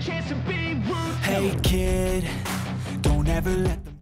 chance to be Hey kid, don't ever let them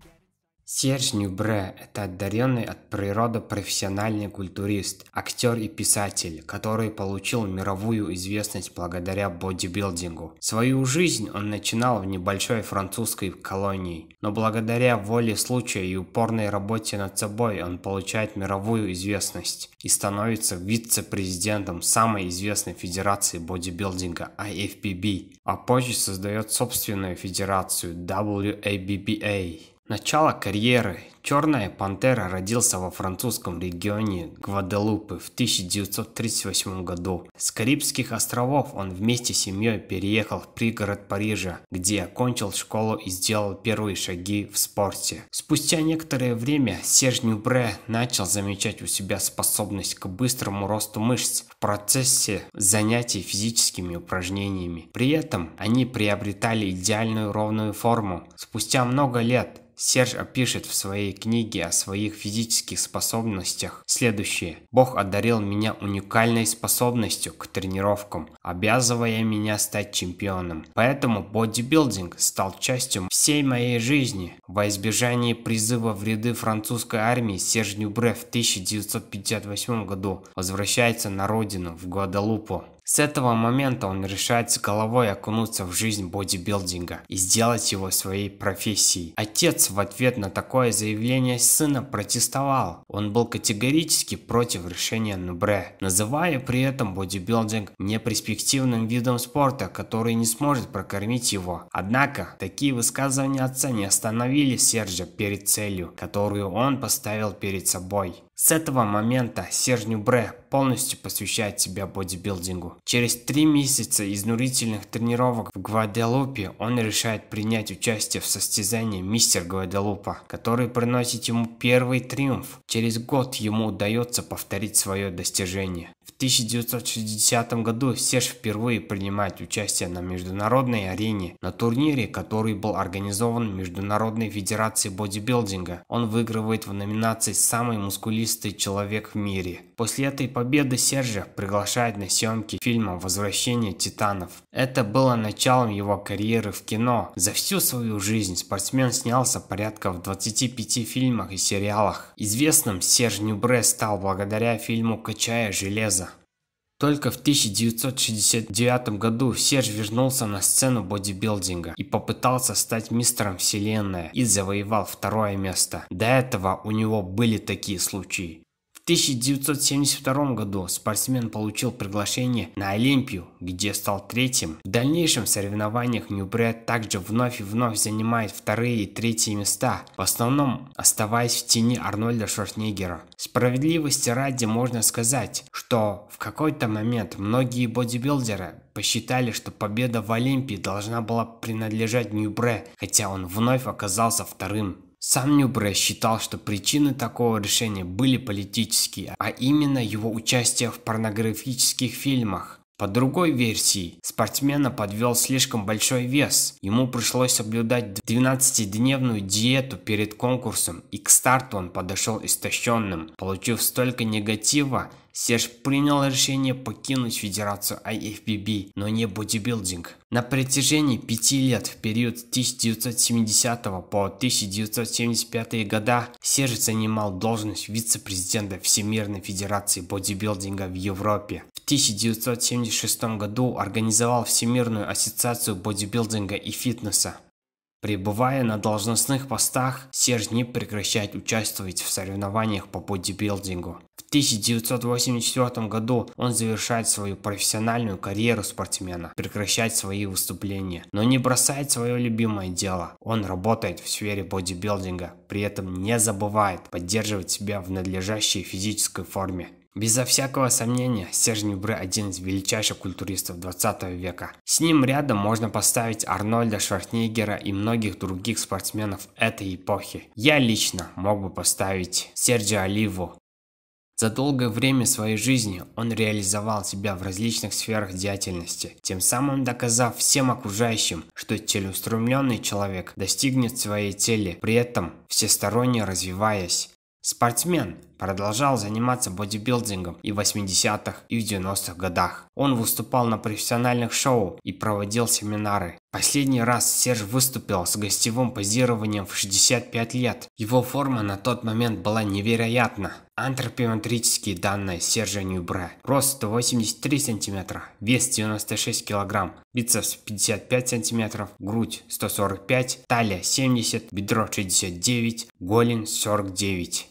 Серж Нюбре – это одаренный от природы профессиональный культурист, актер и писатель, который получил мировую известность благодаря бодибилдингу. Свою жизнь он начинал в небольшой французской колонии, но благодаря воле случая и упорной работе над собой он получает мировую известность и становится вице-президентом самой известной федерации бодибилдинга IFBB, а позже создает собственную федерацию WABBA начало карьеры Черная пантера родился во французском регионе Гваделупы в 1938 году. С Карибских островов он вместе с семьей переехал в пригород Парижа, где окончил школу и сделал первые шаги в спорте. Спустя некоторое время Серж Нюбре начал замечать у себя способность к быстрому росту мышц в процессе занятий физическими упражнениями. При этом они приобретали идеальную ровную форму. Спустя много лет Серж опишет в своей книги о своих физических способностях следующее. Бог одарил меня уникальной способностью к тренировкам, обязывая меня стать чемпионом. Поэтому бодибилдинг стал частью всей моей жизни. Во избежание призыва в ряды французской армии Серж Нюбре в 1958 году возвращается на родину, в Гваделупу. С этого момента он решает с головой окунуться в жизнь бодибилдинга и сделать его своей профессией. Отец в ответ на такое заявление сына протестовал. Он был категорически против решения Нубре, называя при этом бодибилдинг неперспективным видом спорта, который не сможет прокормить его. Однако, такие высказывания отца не остановили Сержа перед целью, которую он поставил перед собой. С этого момента Серж Нюбре полностью посвящает себя бодибилдингу. Через три месяца изнурительных тренировок в Гваделупе он решает принять участие в состязании «Мистер Гваделупа», который приносит ему первый триумф. Через год ему удается повторить свое достижение. В 1960 году Серж впервые принимает участие на международной арене на турнире, который был организован Международной Федерацией Бодибилдинга. Он выигрывает в номинации «Самый мускулистый убористый человек в мире. После этой победы Сержа приглашает на съемки фильма «Возвращение титанов». Это было началом его карьеры в кино. За всю свою жизнь спортсмен снялся порядка в 25 фильмах и сериалах. Известным Серж Нюбре стал благодаря фильму «Качая железо». Только в 1969 году Серж вернулся на сцену бодибилдинга и попытался стать мистером вселенная и завоевал второе место. До этого у него были такие случаи. 1972 году спортсмен получил приглашение на Олимпию, где стал третьим. В дальнейшем в соревнованиях Ньюбре также вновь и вновь занимает вторые и третьи места, в основном оставаясь в тени Арнольда Шварценеггера. Справедливости ради можно сказать, что в какой-то момент многие бодибилдеры посчитали, что победа в Олимпии должна была принадлежать Ньюбре, хотя он вновь оказался вторым. Сам Нюбре считал, что причины такого решения были политические, а именно его участие в порнографических фильмах. По другой версии, спортсмена подвел слишком большой вес. Ему пришлось соблюдать 12-дневную диету перед конкурсом, и к старту он подошел истощенным. Получив столько негатива, Серж принял решение покинуть Федерацию IFBB, но не бодибилдинг. На протяжении пяти лет в период с 1970 по 1975 года Серж занимал должность вице-президента Всемирной Федерации бодибилдинга в Европе. 1976 году организовал Всемирную ассоциацию бодибилдинга и фитнеса. Пребывая на должностных постах, Серж не прекращает участвовать в соревнованиях по бодибилдингу. В 1984 году он завершает свою профессиональную карьеру спортсмена, прекращает свои выступления, но не бросает свое любимое дело. Он работает в сфере бодибилдинга, при этом не забывает поддерживать себя в надлежащей физической форме. Безо всякого сомнения, Серж Нюбре один из величайших культуристов 20 века. С ним рядом можно поставить Арнольда Шварценеггера и многих других спортсменов этой эпохи. Я лично мог бы поставить Серджио Оливу, за долгое время своей жизни он реализовал себя в различных сферах деятельности, тем самым доказав всем окружающим, что целеустремленный человек достигнет своей цели, при этом всесторонне развиваясь. Спортсмен продолжал заниматься бодибилдингом и в 80-х, и в 90-х годах. Он выступал на профессиональных шоу и проводил семинары. Последний раз Серж выступил с гостевым позированием в 65 лет. Его форма на тот момент была невероятна. Антропиометрические данные Сержа Ньюбре. Рост 183 см, вес 96 кг, бицепс 55 см, грудь 145, талия 70, бедро 69, голень 49.